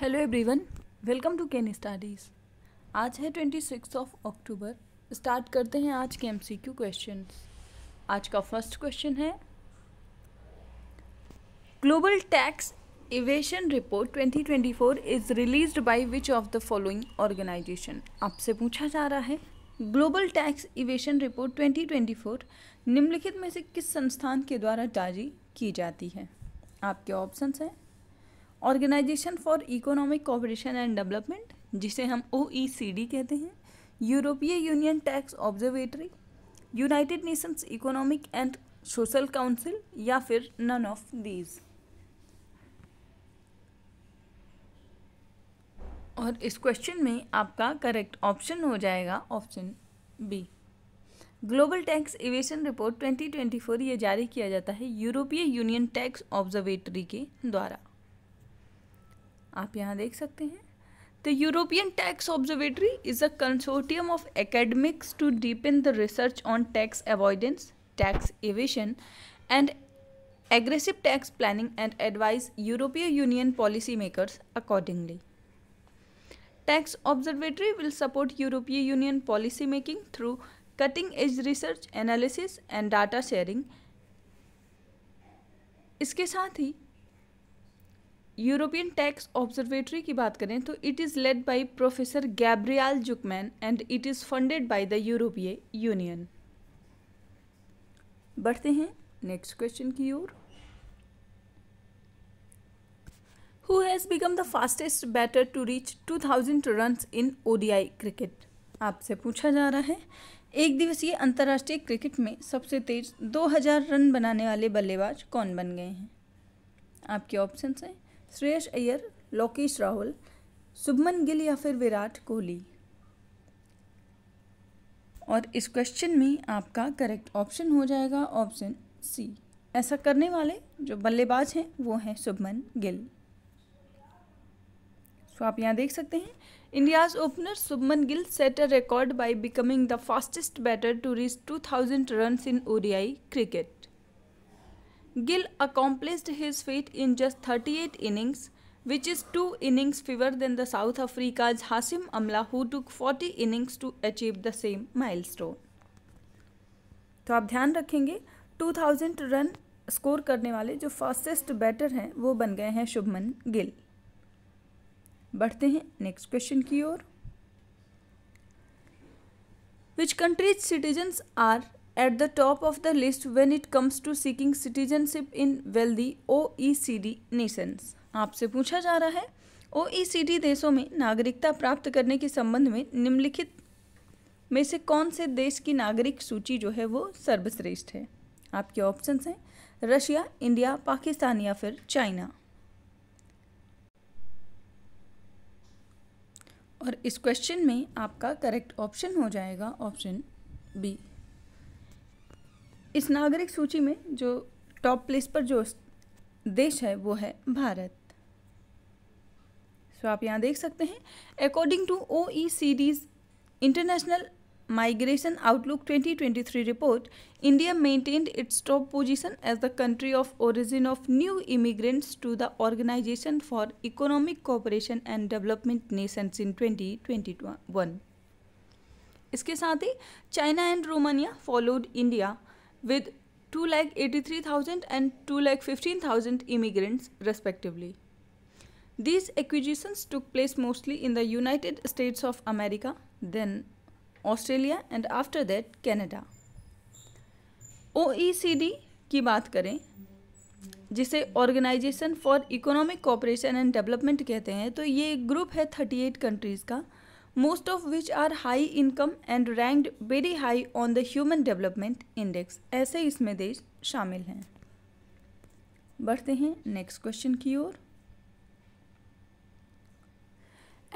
Hello everyone welcome to can studies आज है twenty six of October start करते हैं आज के एमसीक्यू क्वेश्चंस आज का फर्स्ट क्वेश्चन है global tax evasion report 2024 is released by which of the following organization आपसे पूछा जा रहा है ग्लोबल टैक्स इवेशन रिपोर्ट 2024 निम्नलिखित में से किस संस्थान के द्वारा जारी की जाती है आपके ऑप्शंस हैं organization for economic cooperation and development जिसे हम ओ e कहते हैं यूरोपीय union tax observatory united nations economic and social council या फिर नन ऑफ दीज और इस क्वेश्चन में आपका करेक्ट ऑप्शन हो जाएगा option B global tax evasion report 2024 ये जारी किया जाता है यूरोपीय यूनियन टैक्स ऑब्जर्वेटरी के द्वारा आप यहाँ देख सकते हैं the European tax observatory is a consortium of academics to deepen the research on tax avoidance tax evasion and aggressive tax planning and advise यूरोपीय union policy makers accordingly tax observatory will support यूरोपीय union policy making through cutting edge research analysis and data sharing इसके साथ ही European tax observatory की बात करें तो it is led by professor Gabriel Zucman and it is funded by the यूरोपीय union बढ़ते हैं नेक्स्ट क्वेश्चन की ओर who has become the fastest batter to reach two thousand run in ODI cricket आपसे पूछा जा रहा है एक दिवसीय अंतर्राष्ट्रीय क्रिकेट में सबसे तेज हजार रन बनाने वाले बल्लेबाज कौन बन गए हैं आपके ऑप्शन हैं श्रेयस अय्यर लोकेश राहुल सुभमन गिल या फिर विराट कोहली और इस क्वेश्चन में आपका करेक्ट ऑप्शन हो जाएगा ऑप्शन सी ऐसा करने वाले जो बल्लेबाज हैं वो हैं सुभमन गिल सो आप यहाँ देख सकते हैं India's opener Shubman Gill set a record by becoming the fastest batter to reach 2000 runs in ODI cricket Gill accomplished his feat in just 38 innings, which is two innings fewer than the South Africa's Hasim Amla, who took 40 innings to achieve the same milestone. तो आप ध्यान रखेंगे 2000 run score करने वाले जो fastest batter हैं वो बन गए हैं शुभमन गिल बढ़ते हैं नेक्स्ट क्वेश्चन की ओर which countries citizens are at the top the list when it comes to seeking citizenship in well the O E C D nations आपसे पूछा जा रहा है ओ ई सी डी देशों में नागरिकता प्राप्त करने के संबंध में निम्नलिखित में से कौन से देश की नागरिक सूची जो है वो सर्वश्रेष्ठ है आपके ऑप्शन हैं रशिया इंडिया पाकिस्तान या फिर चाइना और इस क्वेश्चन में आपका करेक्ट ऑप्शन हो जाएगा ऑप्शन बी इस नागरिक सूची में जो टॉप प्लेस पर जो देश है वो है भारत सो आप यहाँ देख सकते हैं according to O E C D's international migration outlook twenty twenty three report India maintained its top position as the country of origin of new immigrants to the organization for economic cooperation and development nation in twenty 2021 इसके साथ ही China and Romania followed India with 2,83,000 and 2,15,000 immigrants respectively. These acquisitions took place mostly in the United States of America, then Australia and after that Canada OECD की बात करें जिसे organization for economic cooperation and development कहते हैं तो ये group है 38 countries का most of which are high income and ranked very high on the Human Development Index. ऐसे इसमें देश शामिल हैं बढ़ते हैं नेक्स्ट क्वेश्चन की ओर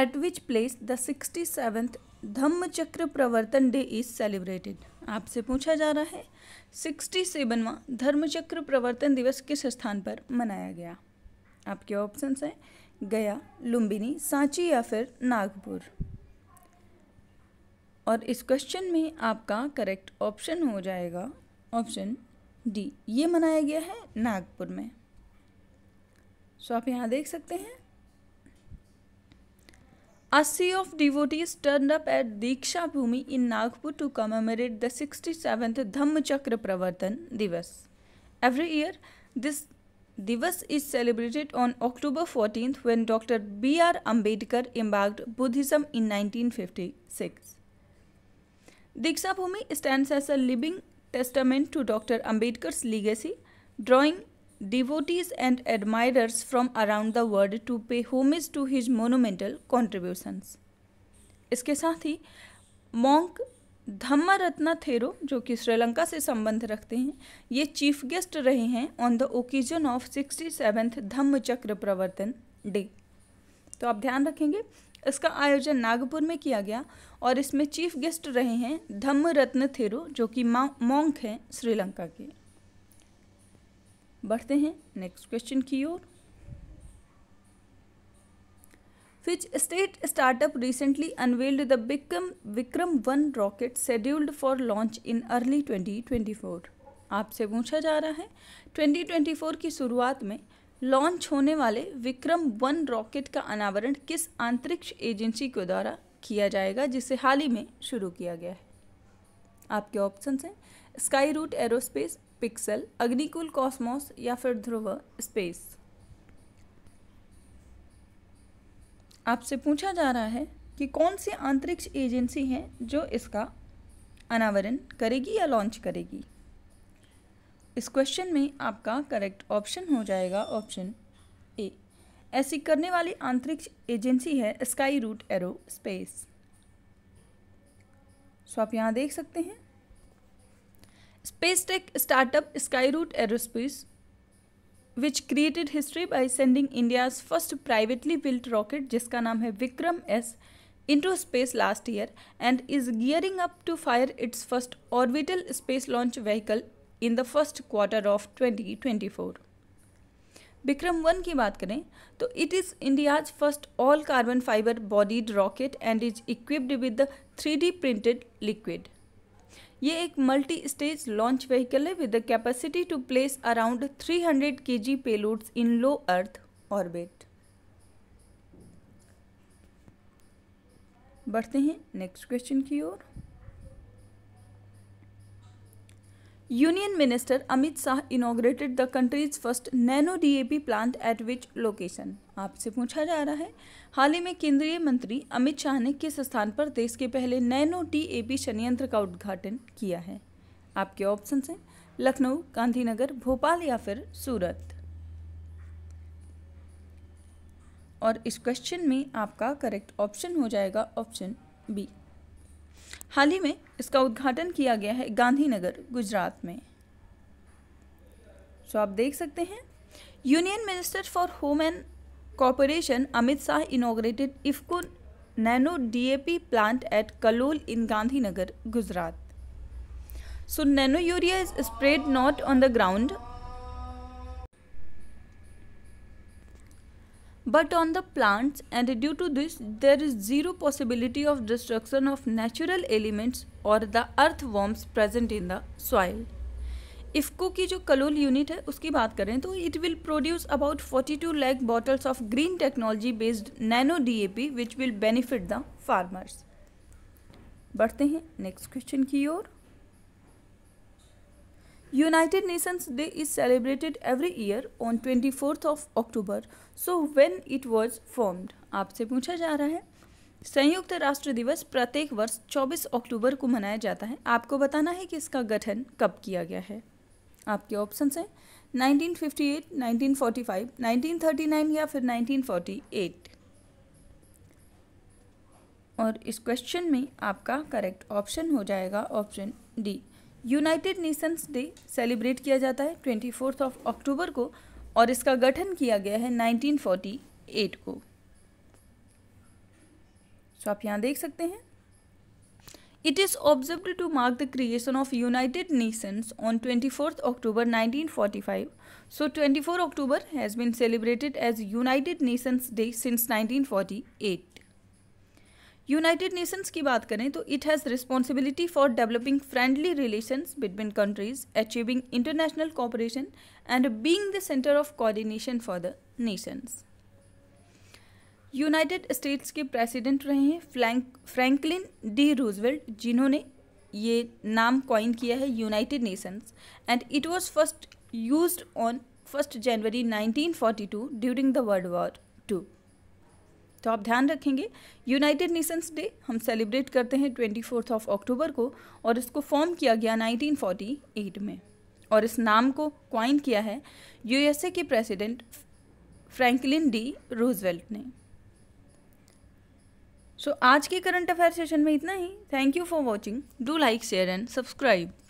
at which place the sixty seventh Dhamma Chakra Pravartan day is celebrated आपसे पूछा जा रहा है सिक्सटी सेवनवा धर्मचक्र प्रवर्तन दिवस किस स्थान पर मनाया गया आपके ऑप्शन हैं गया लुम्बिनी सांची या फिर नागपुर और इस क्वेश्चन में आपका करेक्ट ऑप्शन हो जाएगा ऑप्शन डी ये मनाया गया है नागपुर में सो आप यहाँ देख सकते हैं अस्सी of devotees turn up at Deeksha Bhoomi in Nagpur to commemorate the sixty seventh Dhamma Chakra Pravartan Divas every year this Divas is celebrated on October fourteen when doctor B R Ambedkar embraced Buddhism in nineteen fifty six Deeksha Bhoomi stand as a living testament to doctor Ambedkar legacy drawing devotees and admirers from around the world to pay homage to his monumental contributions इसके साथ ही monk धम्मरत्न Thero जो कि श्रीलंका से संबंध रखते हैं ये chief guest रहे हैं on the occasion of sixty seventh Dhamma Chakra Pravartan day तो आप ध्यान रखेंगे इसका आयोजन नागपुर में किया गया और इसमें चीफ गेस्ट रहे हैं धम्म रत्न थेरो जो कि मॉन्क हैं श्रीलंका के बढ़ते हैं नेक्स्ट क्वेश्चन की ओर which state startup recently unveiled the Vikram Vikram one rocket scheduled for launch in early 2024 आपसे पूछा जा रहा है 2024 की शुरुआत में लॉन्च होने वाले विक्रम वन रॉकेट का अनावरण किस अंतरिक्ष एजेंसी के द्वारा किया जाएगा जिसे हाल ही में शुरू किया गया है आपके ऑप्शन हैं Skyroot aerospace Pixxel Agnikul cosmos या फिर ध्रुव स्पेस आपसे पूछा जा रहा है कि कौन सी अंतरिक्ष एजेंसी है जो इसका अनावरण करेगी या लॉन्च करेगी इस क्वेश्चन में आपका करेक्ट ऑप्शन हो जाएगा ऑप्शन ए ऐसी करने वाली अंतरिक्ष एजेंसी है Skyroot aerospace so आप यहाँ देख सकते हैं space tech startup Skyroot aerospace which created history by sending India's first privately built rocket जिसका नाम है Vikram S into space last year and is gearing up to fire its first orbital space launch vehicle in the first quarter of 2024. Vikram one की बात करें तो it is India's first all carbon fibre bodied rocket and is equipped with the three D printed liquid ये एक multi stage launch vehicle है with the capacity to place around 300 hundred K G payloads in low earth orbit बढ़ते हैं next question की ओर Union Minister Amit Shah inaugurated the country's first nano DAP plant at which location आपसे पूछा जा रहा है हाल ही में केंद्रीय मंत्री अमित शाह ने किस स्थान पर देश के पहले नैनो डी ए पी संयंत्र का उद्घाटन किया है आपके ऑप्शन हैं लखनऊ गांधीनगर भोपाल या फिर सूरत और इस क्वेश्चन में आपका करेक्ट ऑप्शन हो जाएगा ऑप्शन बी हाल ही में इसका उद्घाटन किया गया है गांधीनगर गुजरात में तो आप देख सकते हैं union minister for home and corporation Amit Shah inaugurated IFFCO nano DAP plant at Kalol in Gandhinagar Gujarat so nano urea is spread not on the ground but on the plants and due to this there is zero possibility of destruction of natural elements or the earthworms present in the soil. IFFCO की जो Kalol unit है उसकी बात करें तो it will produce about 42 two lakh bottles of green technology based nano DAP which will benefit the farmers बढ़ते हैं next question की ओर United Nations Day is celebrated every year on 24th of October. So when it was formed? आपसे पूछा जा रहा है संयुक्त राष्ट्र दिवस प्रत्येक वर्ष 24 अक्टूबर को मनाया जाता है आपको बताना है कि इसका गठन कब किया गया है आपके ऑप्शन हैं 1958, 1945, 1939 या फिर 1948 और इस क्वेश्चन में आपका करेक्ट ऑप्शन हो जाएगा option D united Nations day celebrate किया जाता है ट्वेंटी फोर्थ ऑफ अक्टूबर को और इसका गठन किया गया है नाइनटीन फोर्टी एट को सो आप यहाँ देख सकते हैं it is observe to mark the creation of United Nations on twenty fourth October nineteen forty five so twenty 24 October has been celebrated as United Nations Day since nineteen forty eight United Nations की बात करें तो it has responsibility for developing friendly relations between countries achieving international cooperation and being the centre of coordination for the nations United States के president रहे हैं flank Franklin D Roosevelt जिन्होंने ये नाम कॉइन किया है United Nations and it was first use on first January 1942 during the World War two तो आप ध्यान रखेंगे यूनाइटेड नेशंस डे हम सेलिब्रेट करते हैं ट्वेंटी फोर्थ ऑफ अक्टूबर को और इसको फॉर्म किया गया 1948 में और इस नाम को क्वाइन किया है यूएसए के प्रेसिडेंट फ्रैंकलिन डी रोजवेल्ट ने सो so, आज के करंट अफेयर सेशन में इतना ही thank you for watching do like share and subscribe